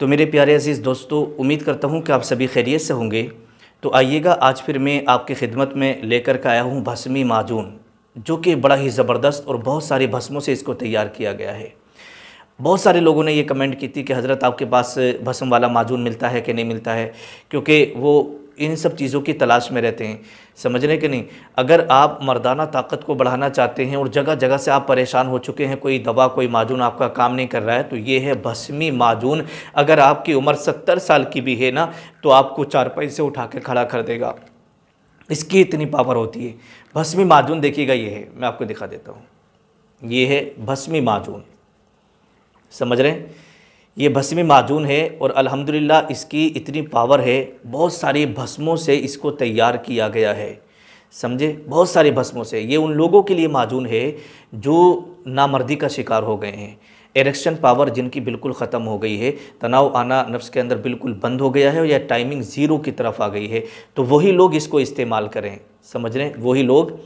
तो मेरे प्यारे अज़ीज़ दोस्तों उम्मीद करता हूँ कि आप सभी खैरियत से होंगे तो आइएगा आज फिर मैं आपकी खिदमत में लेकर के आया हूँ भस्मी माजून जो कि बड़ा ही ज़बरदस्त और बहुत सारे भस्मों से इसको तैयार किया गया है बहुत सारे लोगों ने ये कमेंट की थी कि हज़रत आपके पास भस्म वाला माजून मिलता है कि नहीं मिलता है क्योंकि वो इन सब चीज़ों की तलाश में रहते हैं समझने के नहीं अगर आप मर्दाना ताकत को बढ़ाना चाहते हैं और जगह जगह से आप परेशान हो चुके हैं कोई दवा कोई माजून आपका काम नहीं कर रहा है तो ये है भस्मी माजून अगर आपकी उम्र सत्तर साल की भी है ना तो आपको चारपाई से उठा खड़ा कर देगा इसकी इतनी पावर होती है भस्मी माजून देखिएगा ये है मैं आपको दिखा देता हूँ ये है भस्मी माजून समझ रहे हैं ये भस्मी माजून है और अल्हम्दुलिल्लाह इसकी इतनी पावर है बहुत सारी भस्मों से इसको तैयार किया गया है समझे बहुत सारे भस्मों से ये उन लोगों के लिए माजून है जो नामर्दी का शिकार हो गए हैं एरेक्शन पावर जिनकी बिल्कुल ख़त्म हो गई है तनाव आना नफ्स के अंदर बिल्कुल बंद हो गया है या टाइमिंग ज़ीरो की तरफ आ गई है तो वही लोग इसको इस्तेमाल करें समझ रहे वही लोग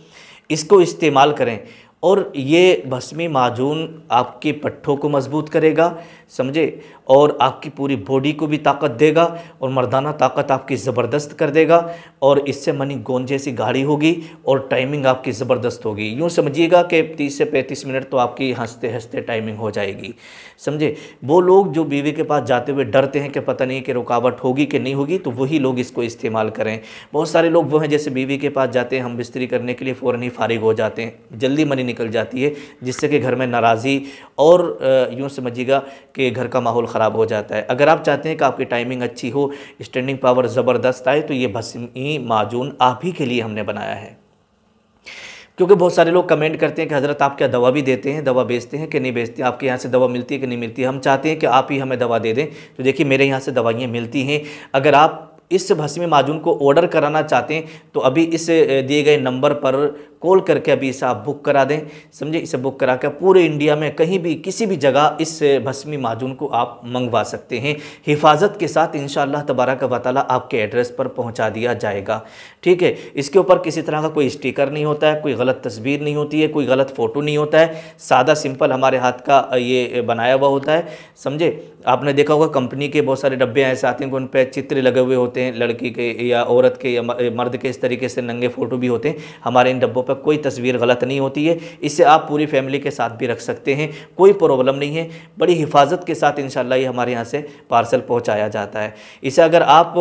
इसको इस्तेमाल करें और ये भस्मी माजून आपके पट्ठों को मजबूत करेगा समझे और आपकी पूरी बॉडी को भी ताकत देगा और मर्दाना ताकत आपकी ज़बरदस्त कर देगा और इससे मनी गोंद जैसी गाड़ी होगी और टाइमिंग आपकी ज़बरदस्त होगी यूँ समझिएगा कि तीस से पैंतीस मिनट तो आपकी हंसते हंसते टाइमिंग हो जाएगी समझे वो लोग जो बीवी के पास जाते हुए डरते हैं कि पता नहीं कि रुकावट होगी कि नहीं होगी तो वही लोग इसको इस्तेमाल करें बहुत सारे लोग वो हैं जैसे बीवी के पास जाते हैं हम बिस्तरी करने के लिए फ़ौर ही फारिग हो जाते हैं जल्दी मनी निकल जाती है जिससे कि घर में नाराजी और यूँ समझिएगा कि घर का माहौल ख़राब हो जाता है अगर आप चाहते हैं कि आपकी टाइमिंग अच्छी हो स्टैंडिंग पावर ज़बरदस्त आए तो ये भस्मी माजून आप ही के लिए हमने बनाया है क्योंकि बहुत सारे लोग कमेंट करते हैं कि हज़रत आप क्या दवा भी देते हैं दवा बेचते हैं कि नहीं बेचते हैं आपके यहाँ से दवा मिलती है कि नहीं मिलती है हम चाहते हैं कि आप ही हमें दवा दे दें तो देखिए मेरे यहाँ से दवाइयाँ मिलती हैं अगर आप इस भस्मी माजून को ऑर्डर कराना चाहते हैं तो अभी इस दिए गए नंबर पर कॉल करके अभी इसे आप बुक करा दें समझे इसे बुक करा कर पूरे इंडिया में कहीं भी किसी भी जगह इस भस्मी माजून को आप मंगवा सकते हैं हिफाजत के साथ इन तबारक वाल आपके एड्रेस पर पहुँचा दिया जाएगा ठीक है इसके ऊपर किसी तरह का कोई स्टिकर नहीं होता है कोई गलत तस्वीर नहीं होती है कोई गलत फ़ोटो नहीं होता है सादा सिंपल हमारे हाथ का ये बनाया हुआ होता है समझे आपने देखा होगा कंपनी के बहुत सारे डब्बे ऐसे आते हैं उन पर चित्र लगे हुए होते हैं हैं लड़की के या औरत के या मर्द के इस तरीके से नंगे फ़ोटो भी होते हैं हमारे इन डब्बों पर कोई तस्वीर गलत नहीं होती है इससे आप पूरी फैमिली के साथ भी रख सकते हैं कोई प्रॉब्लम नहीं है बड़ी हिफाजत के साथ इन ये हमारे यहाँ से पार्सल पहुँचाया जाता है इसे अगर आप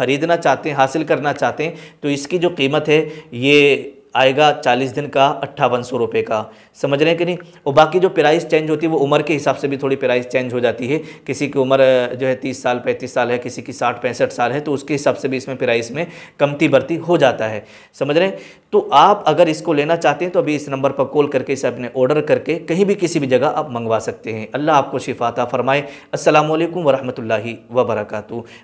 ख़रीदना चाहते हैं हासिल करना चाहते हैं तो इसकी जो कीमत है ये आएगा चालीस दिन का अट्ठावन सौ रुपये का समझ रहे हैं कि नहीं और बाकी जो प्राइस चेंज होती है वो उम्र के हिसाब से भी थोड़ी प्राइस चेंज हो जाती है किसी की उम्र जो है तीस साल पैंतीस साल है किसी की साठ पैंसठ साल है तो उसके हिसाब से भी इसमें प्राइस में कमती बरती हो जाता है समझ रहे हैं तो आप अगर इसको लेना चाहते हैं तो अभी इस नंबर पर कॉल करके इसे अपने ऑर्डर करके कहीं भी किसी भी जगह आप मंगवा सकते हैं अल्लाह आपको शिफाता फ़रमाए असल वरहमल वबरक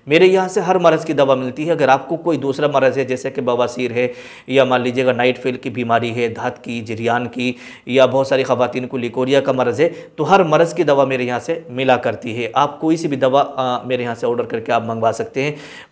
मेरे यहाँ से हर मरज़ की दवा मिलती है अगर आपको कोई दूसरा मरज़ है जैसे कि बवासीर है या मान लीजिएगा नाइट फेल की बीमारी है धात की जरियान की या बहुत सारी ख़वान को लिकोरिया का मरज़ है तो हर मरज़ की दवा मेरे यहाँ से मिला करती है आप कोई सी भी दवा मेरे यहाँ से ऑर्डर करके आप मंगवा सकते हैं